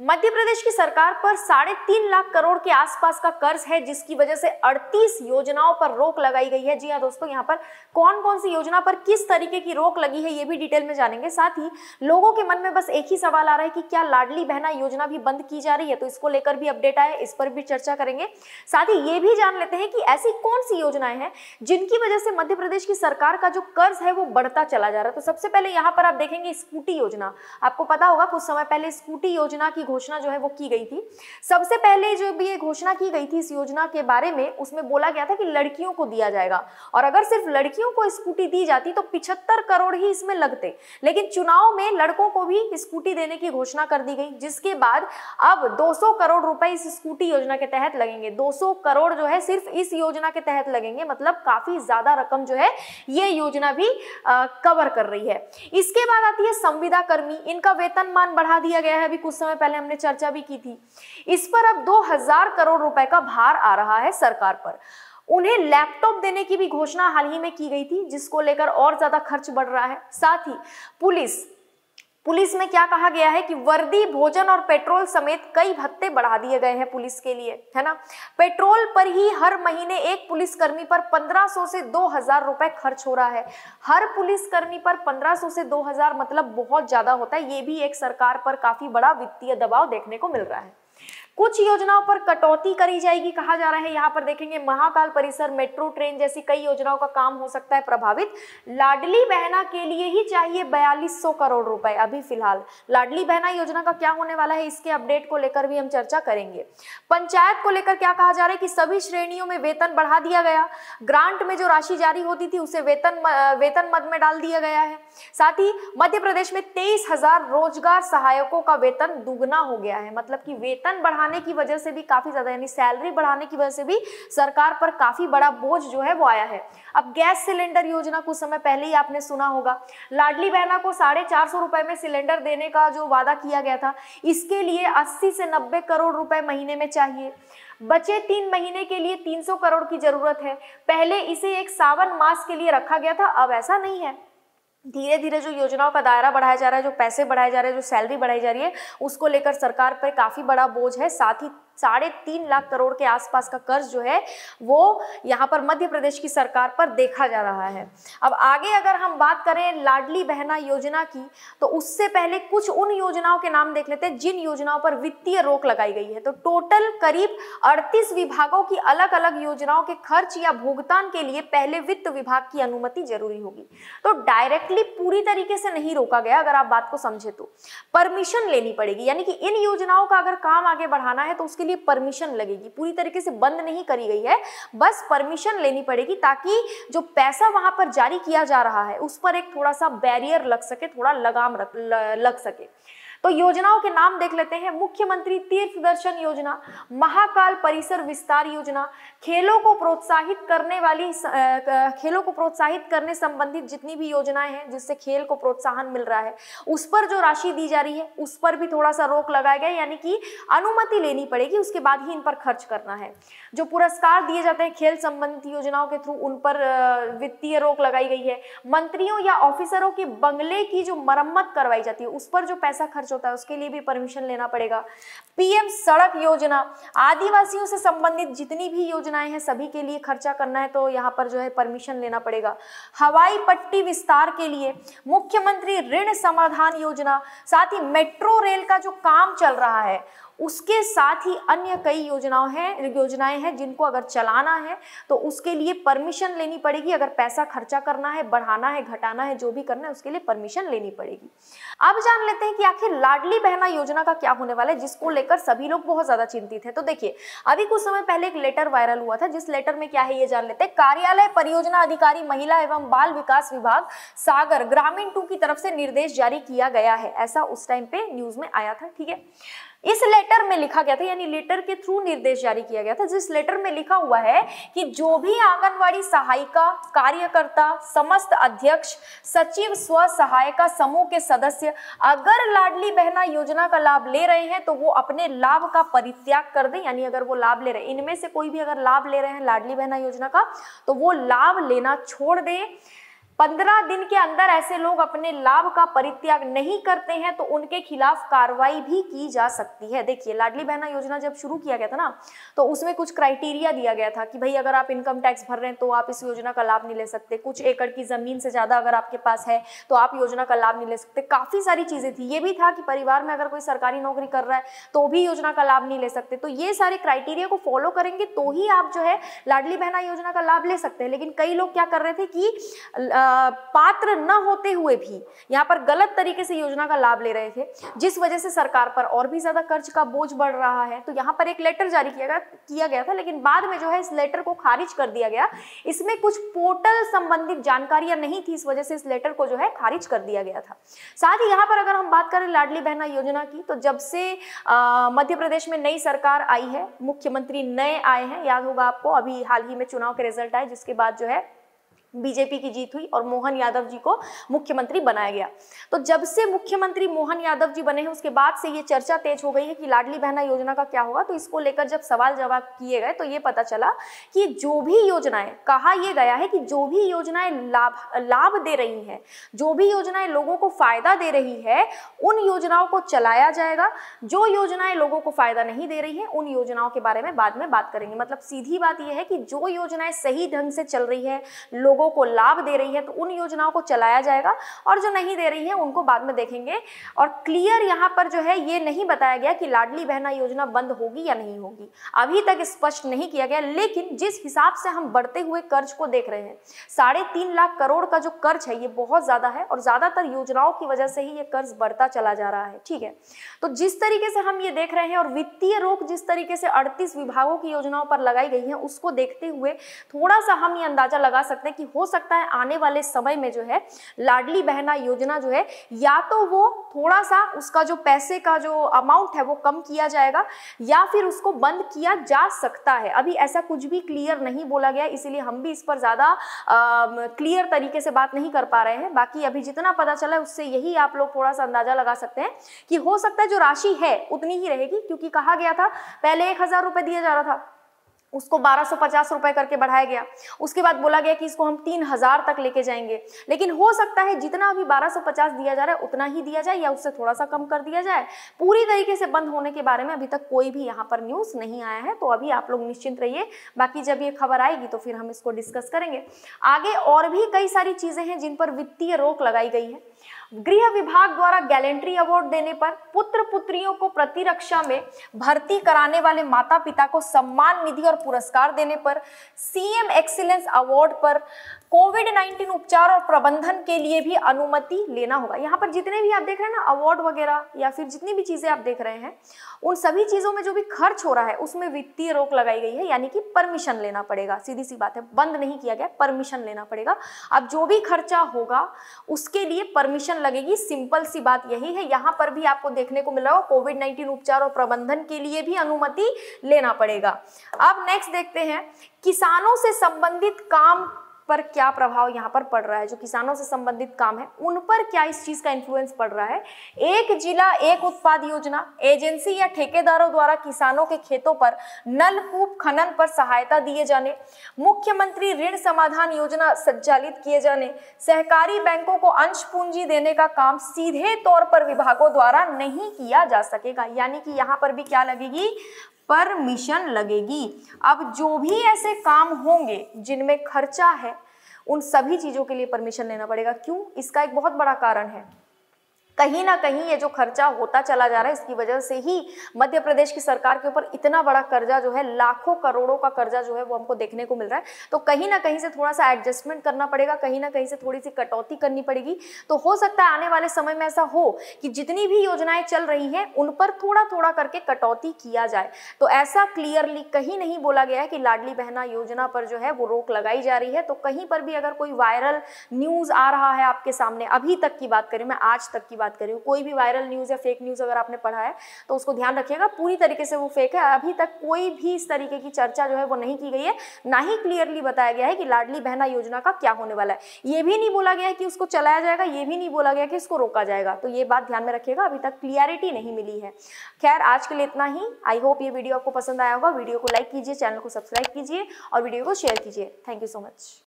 मध्य प्रदेश की सरकार पर साढ़े तीन लाख करोड़ के आसपास का कर्ज है जिसकी वजह से 38 योजनाओं पर रोक लगाई गई है जी हाँ दोस्तों यहाँ पर कौन कौन सी योजना पर किस तरीके की रोक लगी है ये भी डिटेल में जानेंगे साथ ही लोगों के मन में बस एक ही सवाल आ रहा है कि क्या लाडली बहना योजना भी बंद की जा रही है तो इसको लेकर भी अपडेट आए इस पर भी चर्चा करेंगे साथ ही ये भी जान लेते हैं कि ऐसी कौन सी योजनाएं हैं जिनकी वजह से मध्य प्रदेश की सरकार का जो कर्ज है वो बढ़ता चला जा रहा है तो सबसे पहले यहाँ पर आप देखेंगे स्कूटी योजना आपको पता होगा कुछ समय पहले स्कूटी योजना की की घोषणा जो है वो की गई थी सबसे पहले जो भी ये घोषणा की गई थी इस योजना के बारे में उसमें बोला गया था कि लड़कियों को दिया जाएगा और अगर सिर्फ लड़कियों को स्कूटी दी जाती तो पिछहत्तर करोड़ ही इसमें लगते लेकिन चुनाव में लड़कों को भी स्कूटी देने की घोषणा कर दी गई जिसके बाद अब दो करोड़ रुपए इस स्कूटी योजना के तहत लगेंगे दो करोड़ जो है सिर्फ इस योजना के तहत लगेंगे मतलब काफी ज्यादा रकम जो है ये योजना भी कवर कर रही है इसके बाद आती है संविदा कर्मी इनका वेतनमान बढ़ा दिया गया है अभी कुछ समय पहले पहले हमने चर्चा भी की थी इस पर अब 2000 करोड़ रुपए का भार आ रहा है सरकार पर उन्हें लैपटॉप देने की भी घोषणा हाल ही में की गई थी जिसको लेकर और ज्यादा खर्च बढ़ रहा है साथ ही पुलिस पुलिस में क्या कहा गया है कि वर्दी भोजन और पेट्रोल समेत कई भत्ते बढ़ा दिए गए हैं पुलिस के लिए है ना पेट्रोल पर ही हर महीने एक पुलिसकर्मी पर 1500 से 2000 रुपए खर्च हो रहा है हर पुलिसकर्मी पर 1500 से 2000 मतलब बहुत ज्यादा होता है ये भी एक सरकार पर काफी बड़ा वित्तीय दबाव देखने को मिल रहा है कुछ योजनाओं पर कटौती करी जाएगी कहा जा रहा है यहाँ पर देखेंगे महाकाल परिसर मेट्रो ट्रेन जैसी कई योजनाओं का काम हो सकता है प्रभावित लाडली बहना के लिए ही चाहिए बयालीस करोड़ रुपए अभी फिलहाल लाडली बहना योजना का क्या होने वाला है इसके अपडेट को लेकर भी हम चर्चा करेंगे पंचायत को लेकर क्या कहा जा रहा है कि सभी श्रेणियों में वेतन बढ़ा दिया गया ग्रांट में जो राशि जारी होती थी उसे वेतन वेतन मद में डाल दिया गया है साथ ही मध्य प्रदेश में तेईस हजार रोजगार सहायकों का वेतन दुगना हो गया है मतलब की वेतन बढ़ा बढ़ाने की वजह से भी काफी ज्यादा यानी सैलरी बढ़ाने की वजह से भी सरकार पर काफी बड़ा बोझ जो है वो आया है अब गैस सिलेंडर योजना कुछ समय पहले ही आपने सुना होगा लाडली बहना को साढ़े चार सौ रुपए में सिलेंडर देने का जो वादा किया गया था इसके लिए अस्सी से नब्बे करोड़ रुपए महीने में चाहिए बचे तीन महीने के लिए 300 करोड़ की जरूरत है पहले इसे एक सावन मास के लिए रखा गया था अब ऐसा नहीं है धीरे धीरे जो योजनाओं का दायरा बढ़ाया जा रहा है जो पैसे बढ़ाए जा रहे हैं जो सैलरी बढ़ाई जा रही है उसको लेकर सरकार पर काफ़ी बड़ा बोझ है साथ ही साढ़े तीन लाख करोड़ के आसपास का कर्ज जो है वो यहाँ पर मध्य प्रदेश की सरकार पर देखा जा रहा है अब आगे अगर हम बात करें लाडली बहना योजना की तो उससे पहले कुछ उन योजनाओं के नाम देख लेते हैं जिन योजनाओं पर वित्तीय रोक लगाई गई है तो टोटल करीब अड़तीस विभागों की अलग अलग योजनाओं के खर्च या भुगतान के लिए पहले वित्त विभाग की अनुमति जरूरी होगी तो डायरेक्टली पूरी तरीके से नहीं रोका गया अगर आप बात को समझे तो परमिशन लेनी पड़ेगी यानी कि इन योजनाओं का अगर काम आगे बढ़ाना है तो उसके लिए परमिशन लगेगी पूरी तरीके से बंद नहीं करी गई है बस परमिशन लेनी पड़ेगी ताकि जो पैसा वहां पर जारी किया जा रहा है उस पर एक थोड़ा सा बैरियर लग सके थोड़ा लगाम लग सके तो योजनाओं के नाम देख लेते हैं मुख्यमंत्री तीर्थ दर्शन योजना महाकाल परिसर विस्तार योजना खेलों को प्रोत्साहित करने वाली खेलों को प्रोत्साहित करने संबंधित जितनी भी योजनाएं हैं जिससे खेल को प्रोत्साहन मिल रहा है उस पर जो राशि दी जा रही है उस पर भी थोड़ा सा रोक लगाया गया यानी कि अनुमति लेनी पड़ेगी उसके बाद ही इन पर खर्च करना है जो पुरस्कार दिए जाते हैं खेल संबंधित योजनाओं के थ्रू उन पर वित्तीय रोक लगाई गई है मंत्रियों या ऑफिसरों के बंगले की जो मरम्मत करवाई जाती है उस पर जो पैसा खर्च खर्च होता है उसके लिए भी परमिशन लेना पड़ेगा पीएम सड़क योजना आदिवासियों से संबंधित जितनी भी योजनाएं हैं सभी के लिए खर्चा करना है तो यहाँ पर जो है परमिशन लेना पड़ेगा हवाई पट्टी विस्तार के लिए मुख्यमंत्री ऋण समाधान योजना साथ ही मेट्रो रेल का जो काम चल रहा है उसके साथ ही अन्य कई योजनाओं हैं योजनाएं हैं जिनको अगर चलाना है तो उसके लिए परमिशन लेनी पड़ेगी अगर पैसा खर्चा करना है बढ़ाना है घटाना है जो भी करना है उसके लिए परमिशन लेनी पड़ेगी अब जान लेते हैं कि आखिर लाडली बहना योजना का क्या होने वाला है जिसको लेकर सभी लोग बहुत ज्यादा चिंतित है तो देखिए अभी कुछ समय पहले एक लेटर वायरल हुआ था जिस लेटर में क्या है ये जान लेते हैं कार्यालय परियोजना अधिकारी महिला एवं बाल विकास विभाग सागर ग्रामीण टू की तरफ से निर्देश जारी किया गया है ऐसा उस टाइम पे न्यूज में आया था ठीक है इस लेटर में लिखा गया था यानी लेटर के थ्रू निर्देश जारी किया गया था जिस लेटर में लिखा हुआ है कि जो भी आंगनवाड़ी सहायिका कार्यकर्ता समस्त अध्यक्ष सचिव स्व सहायिका समूह के सदस्य अगर लाडली बहना योजना का लाभ ले रहे हैं तो वो अपने लाभ का परित्याग कर दें यानी अगर वो लाभ ले रहे हैं इनमें से कोई भी अगर लाभ ले रहे हैं लाडली बहना योजना का तो वो लाभ लेना छोड़ दें पंद्रह दिन के अंदर ऐसे लोग अपने लाभ का परित्याग नहीं करते हैं तो उनके खिलाफ कार्रवाई भी की जा सकती है देखिए लाडली बहना योजना जब शुरू किया गया था ना तो उसमें कुछ क्राइटेरिया दिया गया था कि भाई अगर आप इनकम टैक्स भर रहे हैं तो आप इस योजना का लाभ नहीं ले सकते कुछ एकड़ की जमीन से ज्यादा अगर आपके पास है तो आप योजना का लाभ नहीं ले सकते काफी सारी चीजें थी ये भी था कि परिवार में अगर कोई सरकारी नौकरी कर रहा है तो भी योजना का लाभ नहीं ले सकते तो ये सारे क्राइटेरिया को फॉलो करेंगे तो ही आप जो है लाडली बहना योजना का लाभ ले सकते हैं लेकिन कई लोग क्या कर रहे थे कि पात्र न होते हुए भी यहाँ पर गलत तरीके से योजना का लाभ ले रहे थे जिस वजह से सरकार पर और भी ज्यादा कर्ज का बोझ बढ़ रहा है तो यहाँ पर एक लेटर जारी किया गया किया गया था लेकिन बाद में जो है इस लेटर को खारिज कर दिया गया इसमें कुछ पोर्टल संबंधित जानकारियां नहीं थी इस वजह से इस लेटर को जो है खारिज कर दिया गया था साथ ही यहाँ पर अगर हम बात करें लाडली बहना योजना की तो जब से मध्य प्रदेश में नई सरकार आई है मुख्यमंत्री नए आए हैं याद होगा आपको अभी हाल ही में चुनाव के रिजल्ट आए जिसके बाद जो है बीजेपी की जीत हुई और मोहन यादव जी को मुख्यमंत्री बनाया गया तो जब से मुख्यमंत्री मोहन यादव जी बने हैं उसके बाद से ये चर्चा तेज हो गई है कि लाडली बहना योजना का क्या होगा तो इसको लेकर जब सवाल जवाब किए गए तो ये पता चला कि जो भी योजनाएं कहा यह गया है कि जो भी योजनाएं लाभ लाभ दे रही हैं जो भी योजनाएं लोगों को फायदा दे रही है उन योजनाओं को चलाया जाएगा जो योजनाएं लोगों को फायदा नहीं दे रही है उन योजनाओं के बारे में बाद में बात करेंगे मतलब सीधी बात यह है कि जो योजनाएं सही ढंग से चल रही है लोगों लोगों को लाभ दे रही है तो उन योजनाओं को चलाया जाएगा और जो नहीं दे रही है उनको बाद में देखेंगे और क्लियर यहाँ पर जो है ये नहीं बताया गया कि लाडली बहना योजना बंद होगी या नहीं होगी अभी तक स्पष्ट नहीं किया गया लेकिन जिस हिसाब से हम बढ़ते हुए कर्ज को देख रहे हैं साढ़े तीन लाख करोड़ का जो कर्ज है ये बहुत ज़्यादा है और ज़्यादातर योजनाओं की वजह से ही ये कर्ज बढ़ता चला जा रहा है ठीक है तो जिस तरीके से हम ये देख रहे हैं और वित्तीय रोक जिस तरीके से अड़तीस विभागों की योजनाओं पर लगाई गई है उसको देखते हुए थोड़ा सा हम ये अंदाजा लगा सकते हैं कि हो सकता है आने वाले समय में जो है लाडली बहना योजना जो है या तो वो थोड़ा सा उसका जो पैसे का जो अमाउंट है वो कम किया जाएगा या फिर उसको बंद किया जा सकता है अभी ऐसा कुछ भी क्लियर नहीं बोला गया इसीलिए हम भी इस पर ज़्यादा क्लियर तरीके से बात नहीं कर पा रहे हैं बाकी अभी जितना पता चला उससे यही आप लोग थोड़ा सा अंदाजा लगा सकते हैं कि हो सकता है जो राशि है उतनी ही रहेगी क्योंकि कहा गया था पहले एक हज़ार रुपए दिया जा रहा था उसको 1250 रुपए करके बढ़ाया गया उसके बाद बोला गया कि इसको हम 3000 तक लेके जाएंगे लेकिन हो सकता है जितना अभी 1250 दिया जा रहा है उतना ही दिया जाए या उससे थोड़ा सा कम कर दिया जाए पूरी तरीके से बंद होने के बारे में अभी तक कोई भी यहाँ पर न्यूज नहीं आया है तो अभी आप लोग निश्चिंत रहिए बाकी जब ये खबर आएगी तो फिर हम इसको डिस्कस करेंगे आगे और भी कई सारी चीजें हैं जिन पर वित्तीय रोक लगाई गई है गृह विभाग द्वारा गैलेंट्री अवार्ड देने पर पुत्र पुत्रियों को प्रतिरक्षा में भर्ती कराने वाले माता पिता को सम्मान निधि और पुरस्कार देने पर सीएम एक्सीलेंस अवार्ड पर कोविड 19 उपचार और प्रबंधन के लिए भी अनुमति लेना होगा यहाँ पर जितने भी आप देख रहे हैं ना अवार्ड वगैरह या फिर जितनी भी चीज़ें आप देख रहे हैं उन सभी चीज़ों में जो भी खर्च हो रहा है उसमें वित्तीय रोक लगाई गई है यानी कि परमिशन लेना पड़ेगा सीधी सी बात है बंद नहीं किया गया परमिशन लेना पड़ेगा अब जो भी खर्चा होगा उसके लिए परमिशन लगेगी सिंपल सी बात यही है यहाँ पर भी आपको देखने को मिल रहा होगा कोविड नाइन्टीन उपचार और प्रबंधन के लिए भी अनुमति लेना पड़ेगा अब नेक्स्ट देखते हैं किसानों से संबंधित काम पर क्या प्रभाव यहाँ पर पड़ रहा है जो किसानों से संबंधित काम है उन पर क्या इस चीज का इन्फ्लुएंस पड़ रहा है एक जिला एक उत्पाद योजना एजेंसी या ठेकेदारों द्वारा किसानों के खेतों पर नलकूप खनन पर सहायता दिए जाने मुख्यमंत्री ऋण समाधान योजना संचालित किए जाने सहकारी बैंकों को अंश पूंजी देने का काम सीधे तौर पर विभागों द्वारा नहीं किया जा सकेगा यानी कि यहाँ पर भी क्या लगेगी परमिशन लगेगी अब जो भी ऐसे काम होंगे जिनमें खर्चा है उन सभी चीज़ों के लिए परमिशन लेना पड़ेगा क्यों इसका एक बहुत बड़ा कारण है कहीं ना कहीं ये जो खर्चा होता चला जा रहा है इसकी वजह से ही मध्य प्रदेश की सरकार के ऊपर इतना बड़ा कर्जा जो है लाखों करोड़ों का कर्जा जो है वो हमको देखने को मिल रहा है तो कहीं ना कहीं से थोड़ा सा एडजस्टमेंट करना पड़ेगा कहीं ना कहीं से थोड़ी सी कटौती करनी पड़ेगी तो हो सकता है आने वाले समय में ऐसा हो कि जितनी भी योजनाएं चल रही हैं उन पर थोड़ा थोड़ा करके कटौती किया जाए तो ऐसा क्लियरली कहीं नहीं बोला गया है कि लाडली बहना योजना पर जो है वो रोक लगाई जा रही है तो कहीं पर भी अगर कोई वायरल न्यूज आ रहा है आपके सामने अभी तक की बात करें मैं आज तक की बात बात कर रही हूँ कोई भी वायरल न्यूज़ या फेक न्यूज़ अगर आपने पढ़ा है तो उसको ध्यान रखिएगा पूरी तरीके से वो फेक है अभी तक कोई भी इस तरीके की चर्चा जो है वो नहीं की गई है ना ही क्लियरली बताया गया है कि लाडली बहना योजना का क्या होने वाला है ये भी नहीं बोला गया है कि उसको चलाया जाएगा ये भी नहीं बोला गया कि इसको रोका जाएगा तो ये बात ध्यान में रखिएगा अभी तक क्लियरिटी नहीं मिली है खैर आज के लिए इतना ही आई होप ये वीडियो आपको पसंद आया होगा वीडियो को लाइक कीजिए चैनल को सब्सक्राइब कीजिए और वीडियो को शेयर कीजिए थैंक यू सो मच